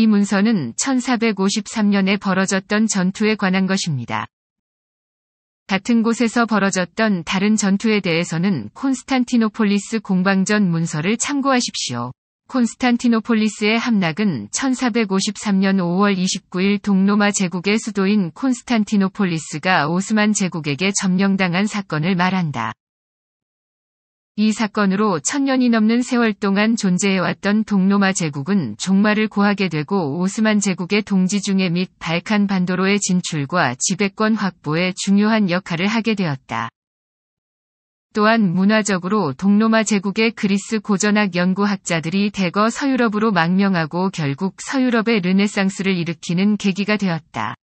이 문서는 1453년에 벌어졌던 전투에 관한 것입니다. 같은 곳에서 벌어졌던 다른 전투에 대해서는 콘스탄티노폴리스 공방전 문서를 참고하십시오. 콘스탄티노폴리스의 함락은 1453년 5월 29일 동로마 제국의 수도인 콘스탄티노폴리스가 오스만 제국에게 점령당한 사건을 말한다. 이 사건으로 천년이 넘는 세월 동안 존재해왔던 동로마 제국은 종말을 고하게 되고 오스만 제국의 동지 중에 및 발칸 반도로의 진출과 지배권 확보에 중요한 역할을 하게 되었다. 또한 문화적으로 동로마 제국의 그리스 고전학 연구학자들이 대거 서유럽으로 망명하고 결국 서유럽의 르네상스를 일으키는 계기가 되었다.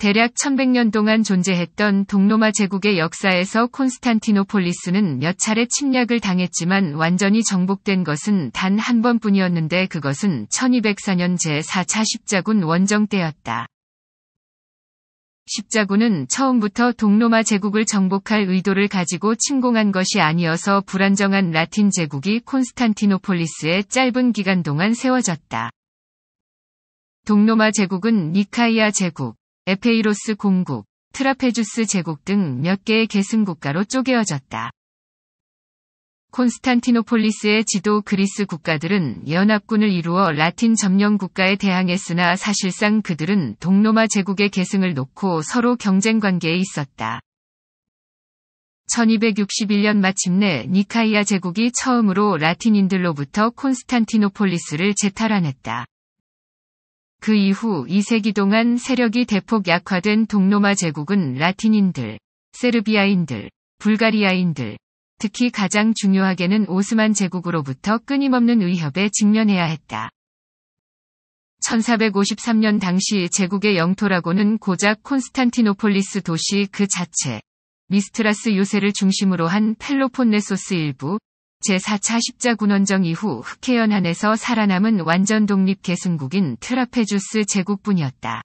대략 1100년 동안 존재했던 동로마 제국의 역사에서 콘스탄티노폴리스는 몇 차례 침략을 당했지만 완전히 정복된 것은 단 한 번뿐이었는데 그것은 1204년 제4차 십자군 원정 때였다. 십자군은 처음부터 동로마 제국을 정복할 의도를 가지고 침공한 것이 아니어서 불안정한 라틴 제국이 콘스탄티노폴리스에 짧은 기간 동안 세워졌다. 동로마 제국은 니카이아 제국, 에페이로스 공국, 트라페주스 제국 등 몇 개의 계승국가로 쪼개어졌다. 콘스탄티노폴리스의 지도 그리스 국가들은 연합군을 이루어 라틴 점령 국가에 대항했으나 사실상 그들은 동로마 제국의 계승을 놓고 서로 경쟁 관계에 있었다. 1261년 마침내 니카이아 제국이 처음으로 라틴인들로부터 콘스탄티노폴리스를 재탈환했다. 그 이후 2세기 동안 세력이 대폭 약화된 동로마 제국은 라틴인들, 세르비아인들, 불가리아인들, 특히 가장 중요하게는 오스만 제국으로부터 끊임없는 위협에 직면해야 했다. 1453년 당시 제국의 영토라고는 고작 콘스탄티노폴리스 도시 그 자체, 미스트라스 요새를 중심으로 한 펠로폰네소스 일부, 제4차 십자군원정 이후 흑해연 안에서 살아남은 완전 독립 계승국인 트라페주스 제국뿐이었다.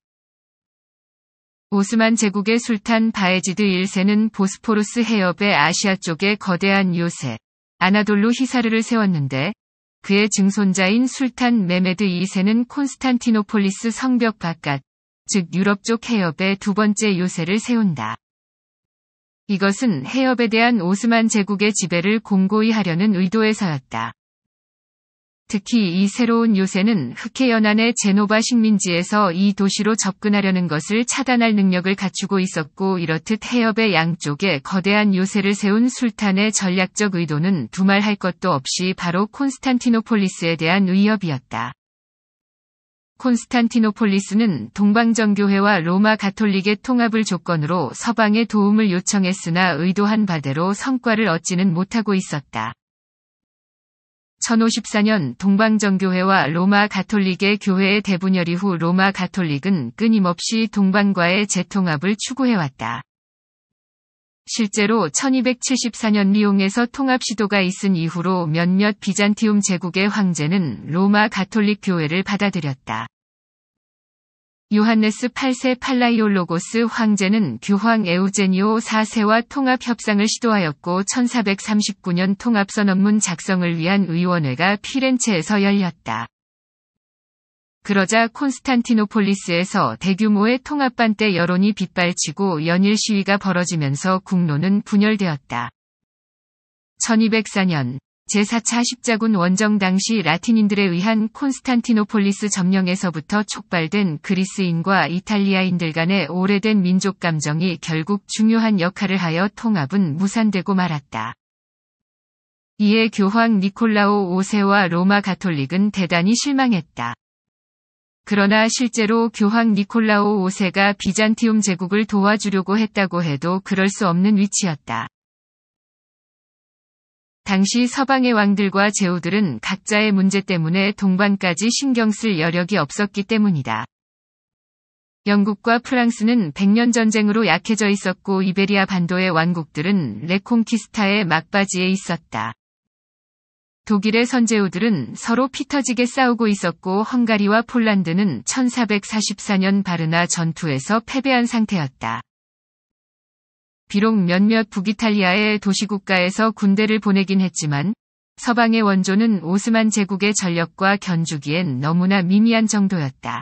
오스만 제국의 술탄 바에지드 1세는 보스포루스 해협의 아시아 쪽에 거대한 요새, 아나돌로 히사르를 세웠는데 그의 증손자인 술탄 메메드 2세는 콘스탄티노폴리스 성벽 바깥, 즉 유럽 쪽 해협의 두 번째 요새를 세운다. 이것은 해협에 대한 오스만 제국의 지배를 공고히 하려는 의도에서였다. 특히 이 새로운 요새는 흑해 연안의 제노바 식민지에서 이 도시로 접근하려는 것을 차단할 능력을 갖추고 있었고 이렇듯 해협의 양쪽에 거대한 요새를 세운 술탄의 전략적 의도는 두말할 것도 없이 바로 콘스탄티노폴리스에 대한 위협이었다. 콘스탄티노폴리스는 동방정교회와 로마 가톨릭의 통합을 조건으로 서방의 도움을 요청했으나 의도한 바대로 성과를 얻지는 못하고 있었다. 1054년 동방정교회와 로마 가톨릭의 교회의 대분열 이후 로마 가톨릭은 끊임없이 동방과의 재통합을 추구해왔다. 실제로 1274년 리옹에서 통합 시도가 있은 이후로 몇몇 비잔티움 제국의 황제는 로마 가톨릭 교회를 받아들였다. 요한네스 8세 팔라이올로고스 황제는 교황 에우제니오 4세와 통합 협상을 시도하였고 1439년 통합 선언문 작성을 위한 의원회가 피렌체에서 열렸다. 그러자 콘스탄티노폴리스에서 대규모의 통합반대 여론이 빗발치고 연일 시위가 벌어지면서 국로는 분열되었다. 1204년 제4차 십자군 원정 당시 라틴인들에 의한 콘스탄티노폴리스 점령에서부터 촉발된 그리스인과 이탈리아인들 간의 오래된 민족 감정이 결국 중요한 역할을 하여 통합은 무산되고 말았다. 이에 교황 니콜라오 5세와 로마 가톨릭은 대단히 실망했다. 그러나 실제로 교황 니콜라오 5세가 비잔티움 제국을 도와주려고 했다고 해도 그럴 수 없는 위치였다. 당시 서방의 왕들과 제후들은 각자의 문제 때문에 동반까지 신경 쓸 여력이 없었기 때문이다. 영국과 프랑스는 백년 전쟁으로 약해져 있었고 이베리아 반도의 왕국들은 레콩키스타의 막바지에 있었다. 독일의 선제우들은 서로 피터지게 싸우고 있었고 헝가리와 폴란드는 1444년 바르나 전투에서 패배한 상태였다. 비록 몇몇 북이탈리아의 도시국가에서 군대를 보내긴 했지만 서방의 원조는 오스만 제국의 전력과 견주기엔 너무나 미미한 정도였다.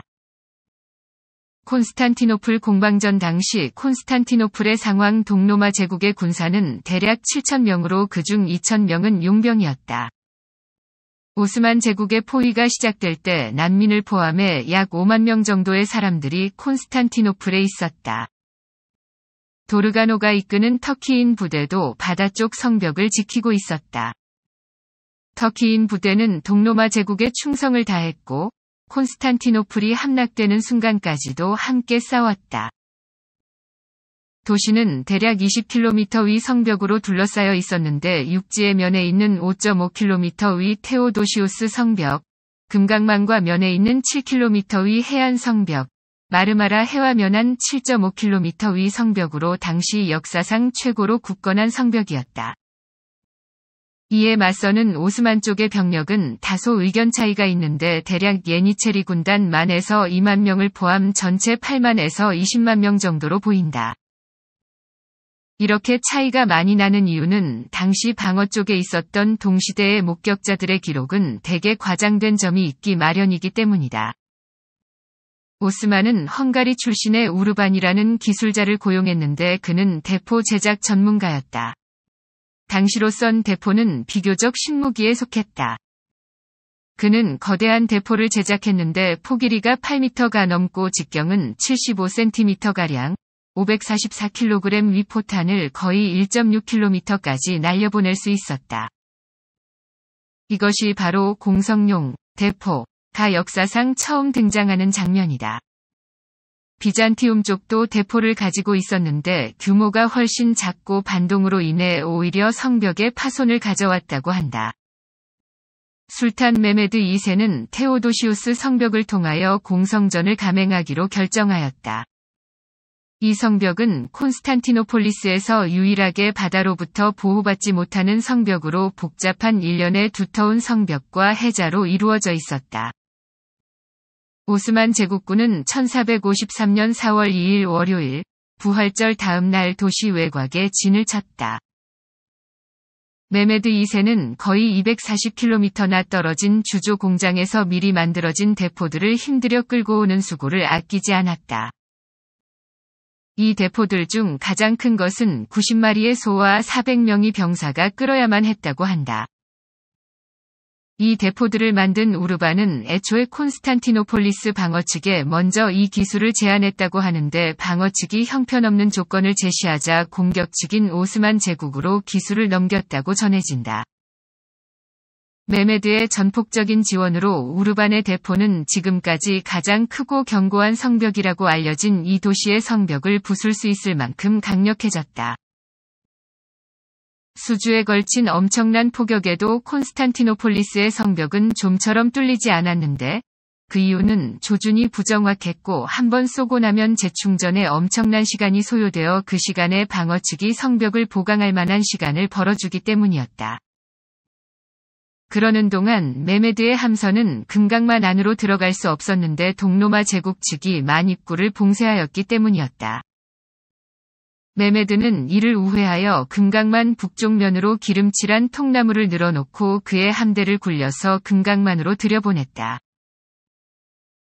콘스탄티노플 공방전 당시 콘스탄티노플의 상황 동로마 제국의 군사는 대략 7천명으로 그중 2천명은 용병이었다. 오스만 제국의 포위가 시작될 때 난민을 포함해 약 5만 명 정도의 사람들이 콘스탄티노플에 있었다. 도르가노가 이끄는 터키인 부대도 바다 쪽 성벽을 지키고 있었다. 터키인 부대는 동로마 제국에 충성을 다했고 콘스탄티노플이 함락되는 순간까지도 함께 싸웠다. 도시는 대략 20km 위 성벽으로 둘러싸여 있었는데 육지의 면에 있는 5.5km 위 테오도시우스 성벽, 금강만과 면에 있는 7km 위 해안 성벽, 마르마라 해와 면한 7.5km 위 성벽으로 당시 역사상 최고로 굳건한 성벽이었다. 이에 맞서는 오스만 쪽의 병력은 다소 의견 차이가 있는데 대략 예니체리 군단 만에서 2만 명을 포함 전체 8만에서 20만 명 정도로 보인다. 이렇게 차이가 많이 나는 이유는 당시 방어 쪽에 있었던 동시대의 목격자들의 기록은 대개 과장된 점이 있기 마련이기 때문이다. 오스만은 헝가리 출신의 우르반이라는 기술자를 고용했는데 그는 대포 제작 전문가였다. 당시로선 대포는 비교적 식무기에 속했다. 그는 거대한 대포를 제작했는데 포길이가 8m가 넘고 직경은 75cm가량, 544kg 위포탄을 거의 1.6km까지 날려보낼 수 있었다. 이것이 바로 공성용, 대포가 역사상 처음 등장하는 장면이다. 비잔티움 쪽도 대포를 가지고 있었는데 규모가 훨씬 작고 반동으로 인해 오히려 성벽에 파손을 가져왔다고 한다. 술탄 메메드 2세는 테오도시우스 성벽을 통하여 공성전을 감행하기로 결정하였다. 이 성벽은 콘스탄티노폴리스에서 유일하게 바다로부터 보호받지 못하는 성벽으로 복잡한 일련의 두터운 성벽과 해자로 이루어져 있었다. 오스만 제국군은 1453년 4월 2일 월요일 부활절 다음 날 도시 외곽에 진을 쳤다. 메메드 2세는 거의 240km나 떨어진 주조 공장에서 미리 만들어진 대포들을 힘들여 끌고 오는 수고를 아끼지 않았다. 이 대포들 중 가장 큰 것은 90마리의 소와 400명의 병사가 끌어야만 했다고 한다. 이 대포들을 만든 우르바는 애초에 콘스탄티노폴리스 방어 측에 먼저 이 기술을 제안했다고 하는데 방어 측이 형편없는 조건을 제시하자 공격 측인 오스만 제국으로 기술을 넘겼다고 전해진다. 메메드의 전폭적인 지원으로 우르반의 대포는 지금까지 가장 크고 견고한 성벽이라고 알려진 이 도시의 성벽을 부술 수 있을 만큼 강력해졌다. 수주에 걸친 엄청난 폭격에도 콘스탄티노폴리스의 성벽은 좀처럼 뚫리지 않았는데 그 이유는 조준이 부정확했고 한번 쏘고 나면 재충전에 엄청난 시간이 소요되어 그 시간에 방어측이 성벽을 보강할 만한 시간을 벌어주기 때문이었다. 그러는 동안 메메드의 함선은 금강만 안으로 들어갈 수 없었는데 동로마 제국 측이 만 입구를 봉쇄하였기 때문이었다. 메메드는 이를 우회하여 금강만 북쪽면으로 기름칠한 통나무를 늘어놓고 그의 함대를 굴려서 금강만으로 들여보냈다.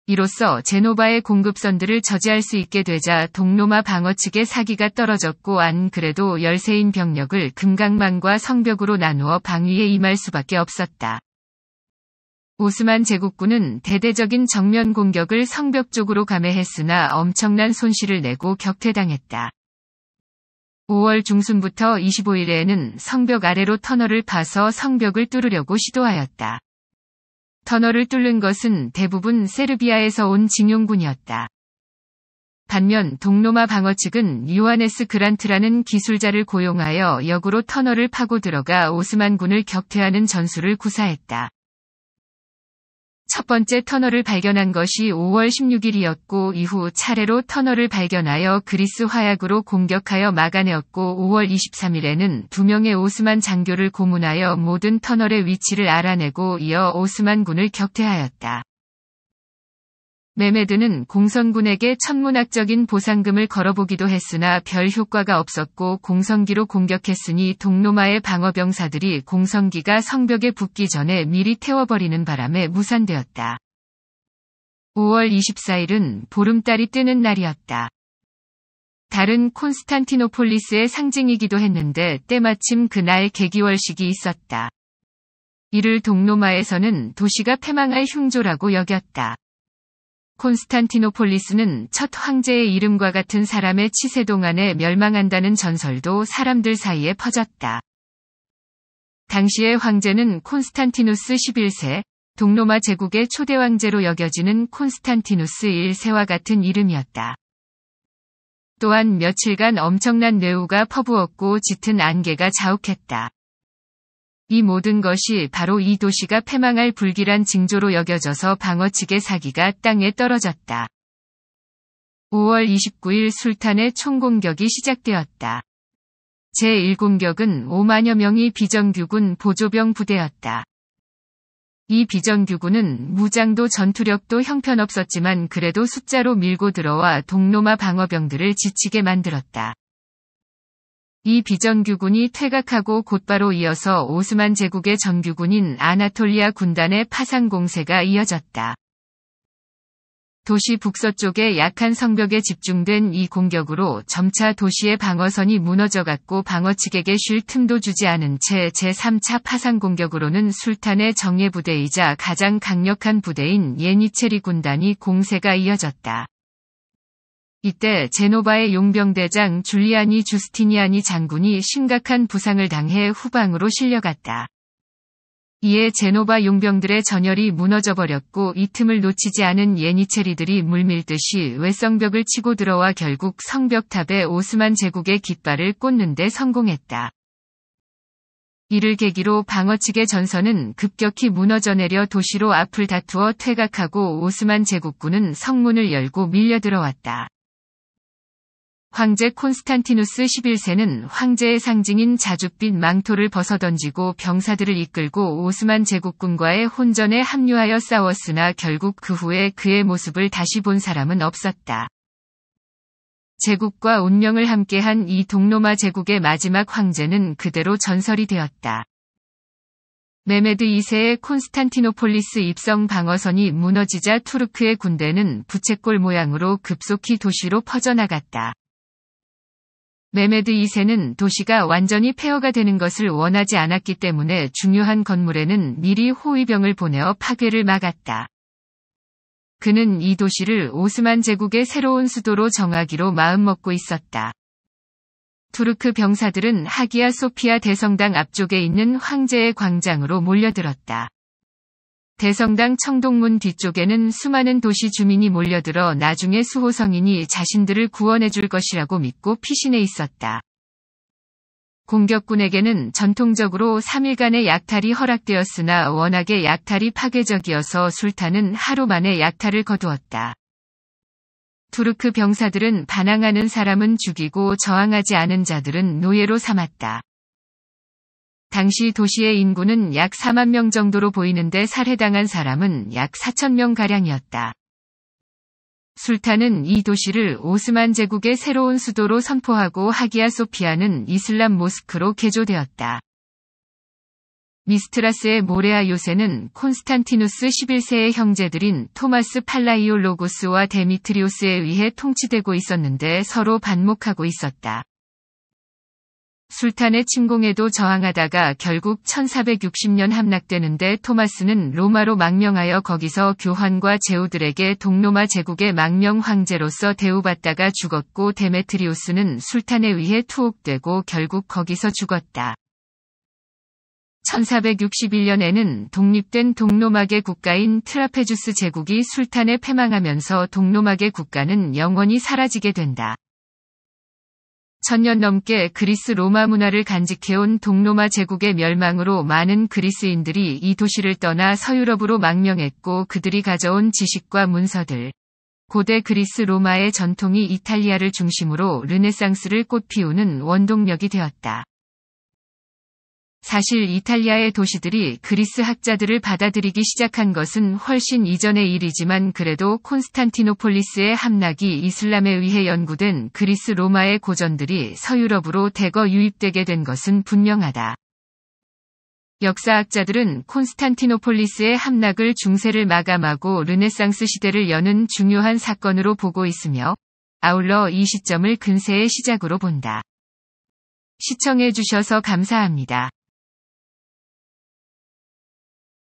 이로써 제노바의 공급선들을 저지할 수 있게 되자 동로마 방어 측의 사기가 떨어졌고 안 그래도 열세인 병력을 금강망과 성벽으로 나누어 방위에 임할 수밖에 없었다. 오스만 제국군은 대대적인 정면 공격을 성벽 쪽으로 감행했으나 엄청난 손실을 내고 격퇴당했다. 5월 중순부터 25일에는 성벽 아래로 터널을 파서 성벽을 뚫으려고 시도하였다. 터널을 뚫는 것은 대부분 세르비아에서 온 징용군이었다. 반면 동로마 방어 측은 요하네스 그란트라는 기술자를 고용하여 역으로 터널을 파고 들어가 오스만군을 격퇴하는 전술을 구사했다. 첫 번째 터널을 발견한 것이 5월 16일이었고 이후 차례로 터널을 발견하여 그리스 화약으로 공격하여 막아내었고 5월 23일에는 두 명의 오스만 장교를 고문하여 모든 터널의 위치를 알아내고 이어 오스만 군을 격퇴하였다. 메메드는 공성군에게 천문학적인 보상금을 걸어보기도 했으나 별 효과가 없었고 공성기로 공격했으니 동로마의 방어병사들이 공성기가 성벽에 붙기 전에 미리 태워버리는 바람에 무산되었다. 5월 24일은 보름달이 뜨는 날이었다. 다른 콘스탄티노폴리스의 상징이기도 했는데 때마침 그날 개기월식이 있었다. 이를 동로마에서는 도시가 패망할 흉조라고 여겼다. 콘스탄티노폴리스는 첫 황제의 이름과 같은 사람의 치세 동안에 멸망한다는 전설도 사람들 사이에 퍼졌다. 당시의 황제는 콘스탄티누스 11세, 동로마 제국의 초대 황제로 여겨지는 콘스탄티누스 1세와 같은 이름이었다. 또한 며칠간 엄청난 뇌우가 퍼부었고 짙은 안개가 자욱했다. 이 모든 것이 바로 이 도시가 패망할 불길한 징조로 여겨져서 방어치의 사기가 땅에 떨어졌다. 5월 29일 술탄의 총공격이 시작되었다. 제1공격은 5만여 명이 비정규군 보조병 부대였다. 이 비정규군은 무장도 전투력도 형편없었지만 그래도 숫자로 밀고 들어와 동로마 방어병들을 지치게 만들었다. 이 비정규군이 퇴각하고 곧바로 이어서 오스만 제국의 정규군인 아나톨리아 군단의 파상 공세가 이어졌다. 도시 북서쪽에 약한 성벽에 집중된 이 공격으로 점차 도시의 방어선이 무너져갔고 방어측에게 쉴 틈도 주지 않은 채 제3차 파상 공격으로는 술탄의 정예부대이자 가장 강력한 부대인 예니체리 군단이 공세가 이어졌다. 이때 제노바의 용병대장 줄리아니 주스티니아니 장군이 심각한 부상을 당해 후방으로 실려갔다. 이에 제노바 용병들의 전열이 무너져버렸고 이 틈을 놓치지 않은 예니체리들이 물밀듯이 외성벽을 치고 들어와 결국 성벽탑에 오스만 제국의 깃발을 꽂는데 성공했다. 이를 계기로 방어 측의 전선은 급격히 무너져 내려 도시로 앞을 다투어 퇴각하고 오스만 제국군은 성문을 열고 밀려 들어왔다. 황제 콘스탄티누스 11세는 황제의 상징인 자줏빛 망토를 벗어던지고 병사들을 이끌고 오스만 제국군과의 혼전에 합류하여 싸웠으나 결국 그 후에 그의 모습을 다시 본 사람은 없었다. 제국과 운명을 함께한 이 동로마 제국의 마지막 황제는 그대로 전설이 되었다. 메메드 2세의 콘스탄티노폴리스 입성 방어선이 무너지자 투르크의 군대는 부채꼴 모양으로 급속히 도시로 퍼져나갔다. 메메드 2세는 도시가 완전히 폐허가 되는 것을 원하지 않았기 때문에 중요한 건물에는 미리 호위병을 보내어 파괴를 막았다. 그는 이 도시를 오스만 제국의 새로운 수도로 정하기로 마음먹고 있었다. 투르크 병사들은 하기야 소피아 대성당 앞쪽에 있는 황제의 광장으로 몰려들었다. 대성당 청동문 뒤쪽에는 수많은 도시 주민이 몰려들어 나중에 수호성인이 자신들을 구원해줄 것이라고 믿고 피신해 있었다. 공격군에게는 전통적으로 3일간의 약탈이 허락되었으나 워낙에 약탈이 파괴적이어서 술탄은 하루 만에 약탈을 거두었다. 투르크 병사들은 반항하는 사람은 죽이고 저항하지 않은 자들은 노예로 삼았다. 당시 도시의 인구는 약 4만 명 정도로 보이는데 살해당한 사람은 약 4천 명 가량이었다. 술탄은 이 도시를 오스만 제국의 새로운 수도로 선포하고 하기야 소피아는 이슬람 모스크로 개조되었다. 미스트라스의 모레아 요새는 콘스탄티누스 11세의 형제들인 토마스 팔라이올로고스와 데미트리오스에 의해 통치되고 있었는데 서로 반목하고 있었다. 술탄의 침공에도 저항하다가 결국 1460년 함락되는데 토마스는 로마로 망명하여 거기서 교환과 제후들에게 동로마 제국의 망명 황제로서 대우받다가 죽었고 데메트리우스는 술탄에 의해 투옥되고 결국 거기서 죽었다. 1461년에는 독립된 동로마계 국가인 트라페주스 제국이 술탄에 패망하면서 동로마계 국가는 영원히 사라지게 된다. 천년 넘게 그리스 로마 문화를 간직해온 동로마 제국의 멸망으로 많은 그리스인들이 이 도시를 떠나 서유럽으로 망명했고 그들이 가져온 지식과 문서들, 고대 그리스 로마의 전통이 이탈리아를 중심으로 르네상스를 꽃피우는 원동력이 되었다. 사실 이탈리아의 도시들이 그리스 학자들을 받아들이기 시작한 것은 훨씬 이전의 일이지만 그래도 콘스탄티노폴리스의 함락이 이슬람에 의해 연구된 그리스 로마의 고전들이 서유럽으로 대거 유입되게 된 것은 분명하다. 역사학자들은 콘스탄티노폴리스의 함락을 중세를 마감하고 르네상스 시대를 여는 중요한 사건으로 보고 있으며 아울러 이 시점을 근세의 시작으로 본다. 시청해주셔서 감사합니다.